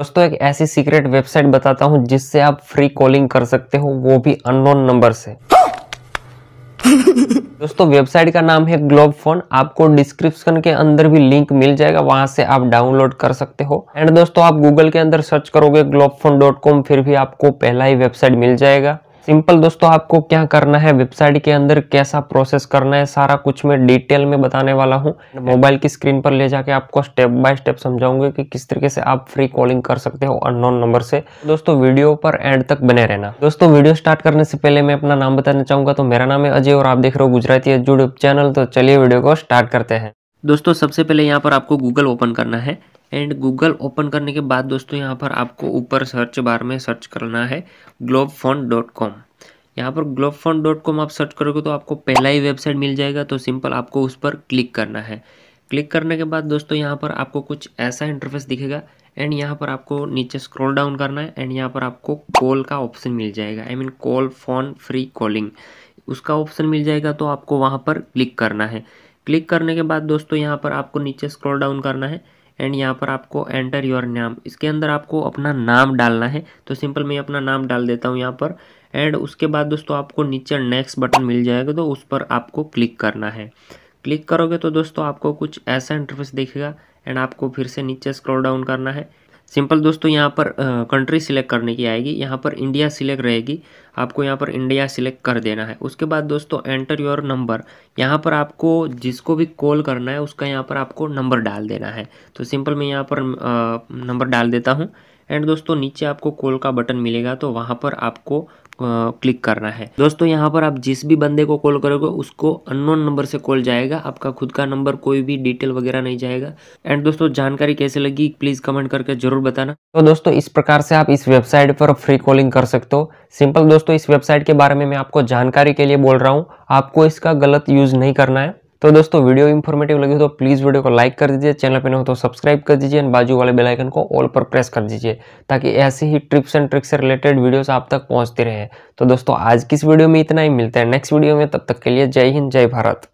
दोस्तों एक ऐसी सीक्रेट वेबसाइट बताता हूँ जिससे आप फ्री कॉलिंग कर सकते हो वो भी अननोन नंबर से दोस्तों वेबसाइट का नाम है ग्लोब फोन आपको डिस्क्रिप्शन के अंदर भी लिंक मिल जाएगा वहां से आप डाउनलोड कर सकते हो एंड दोस्तों आप गूगल के अंदर सर्च करोगे ग्लोब फोन डॉट कॉम फिर भी आपको पहला ही वेबसाइट मिल जाएगा सिंपल दोस्तों आपको क्या करना है वेबसाइट के अंदर कैसा प्रोसेस करना है सारा कुछ मैं डिटेल में बताने वाला हूँ मोबाइल की स्क्रीन पर ले जाके आपको स्टेप बाय स्टेप समझाऊंगे कि किस तरीके से आप फ्री कॉलिंग कर सकते हो अननोन नंबर से दोस्तों वीडियो पर एंड तक बने रहना दोस्तों वीडियो स्टार्ट करने से पहले मैं अपना नाम बताना चाहूंगा तो मेरा नाम है अजय और आप देख रहे हो गुजराती यूट्यूब चैनल तो चलिए वीडियो को स्टार्ट करते हैं दोस्तों सबसे पहले यहाँ पर आपको गूगल ओपन करना है एंड गूगल ओपन करने के बाद दोस्तों यहाँ पर आपको ऊपर सर्च बार में सर्च करना है ग्लोब डॉट कॉम यहाँ पर ग्लोब डॉट कॉम आप सर्च करोगे तो आपको पहला ही वेबसाइट मिल जाएगा तो सिंपल आपको उस पर क्लिक करना है क्लिक करने के बाद दोस्तों यहाँ पर आपको कुछ ऐसा इंटरफेस दिखेगा एंड यहाँ पर आपको नीचे स्क्रॉल डाउन करना है एंड यहाँ पर आपको कॉल का ऑप्शन मिल जाएगा I mean call phone free calling उसका ऑप्शन मिल जाएगा तो आपको वहाँ पर क्लिक करना है क्लिक करने के बाद दोस्तों यहाँ पर आपको नीचे स्क्रॉल डाउन करना है एंड यहाँ पर आपको एंटर योर नाम इसके अंदर आपको अपना नाम डालना है तो सिंपल मैं अपना नाम डाल देता हूँ यहाँ पर एंड उसके बाद दोस्तों आपको नीचे नेक्स्ट बटन मिल जाएगा तो उस पर आपको क्लिक करना है क्लिक करोगे तो दोस्तों आपको कुछ ऐसा इंटरफेस देखेगा एंड आपको फिर से नीचे स्क्रॉल डाउन करना है सिंपल दोस्तों यहाँ पर कंट्री सिलेक्ट करने की आएगी यहाँ पर इंडिया सिलेक्ट रहेगी आपको यहाँ पर इंडिया सिलेक्ट कर देना है उसके बाद दोस्तों एंटर योर नंबर यहाँ पर आपको जिसको भी कॉल करना है उसका यहाँ पर आपको नंबर डाल देना है तो सिंपल मैं यहाँ पर नंबर डाल देता हूँ एंड दोस्तों नीचे आपको कॉल का बटन मिलेगा तो वहाँ पर आपको क्लिक करना है दोस्तों यहाँ पर आप जिस भी बंदे को कॉल करोगे उसको अननोन नंबर से कॉल जाएगा आपका खुद का नंबर कोई भी डिटेल वगैरह नहीं जाएगा एंड दोस्तों जानकारी कैसे लगी प्लीज कमेंट करके जरूर बताना तो दोस्तों इस प्रकार से आप इस वेबसाइट पर फ्री कॉलिंग कर सकते हो सिंपल दोस्तों इस वेबसाइट के बारे में मैं आपको जानकारी के लिए बोल रहा हूँ आपको इसका गलत यूज नहीं करना है तो दोस्तों वीडियो इन्फॉर्मेटिव लगी हो तो प्लीज़ वीडियो को लाइक कर दीजिए चैनल पर नहीं हो तो सब्सक्राइब कर दीजिए एंड बाजू वाले बेलाइकन को ऑल पर प्रेस कर दीजिए ताकि ऐसी ही ट्रिप्स एंड ट्रिक्स से रिलेटेड वीडियोस आप तक पहुंचते रहे तो दोस्तों आज की इस वीडियो में इतना ही मिलता है नेक्स्ट वीडियो में तब तक के लिए जय हिंद जय भारत